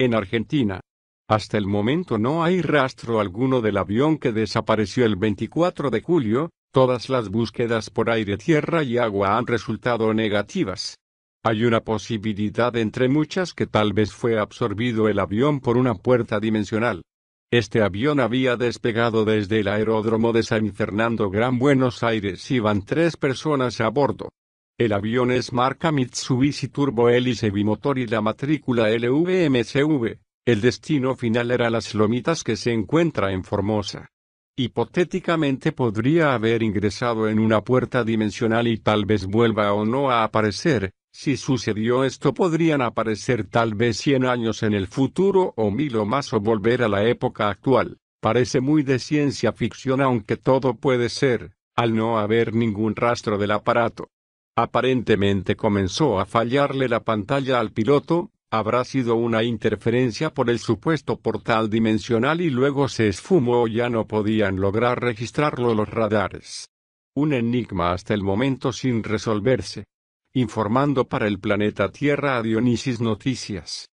en Argentina. Hasta el momento no hay rastro alguno del avión que desapareció el 24 de julio, todas las búsquedas por aire, tierra y agua han resultado negativas. Hay una posibilidad entre muchas que tal vez fue absorbido el avión por una puerta dimensional. Este avión había despegado desde el aeródromo de San Fernando Gran Buenos Aires. Iban tres personas a bordo. El avión es marca Mitsubishi Hélice bimotor y la matrícula LVMCV. El destino final era las lomitas que se encuentra en Formosa. Hipotéticamente podría haber ingresado en una puerta dimensional y tal vez vuelva o no a aparecer, si sucedió esto podrían aparecer tal vez 100 años en el futuro o mil o más o volver a la época actual. Parece muy de ciencia ficción aunque todo puede ser, al no haber ningún rastro del aparato. Aparentemente comenzó a fallarle la pantalla al piloto, habrá sido una interferencia por el supuesto portal dimensional y luego se esfumó o ya no podían lograr registrarlo los radares. Un enigma hasta el momento sin resolverse. Informando para el planeta Tierra a Dionisis Noticias.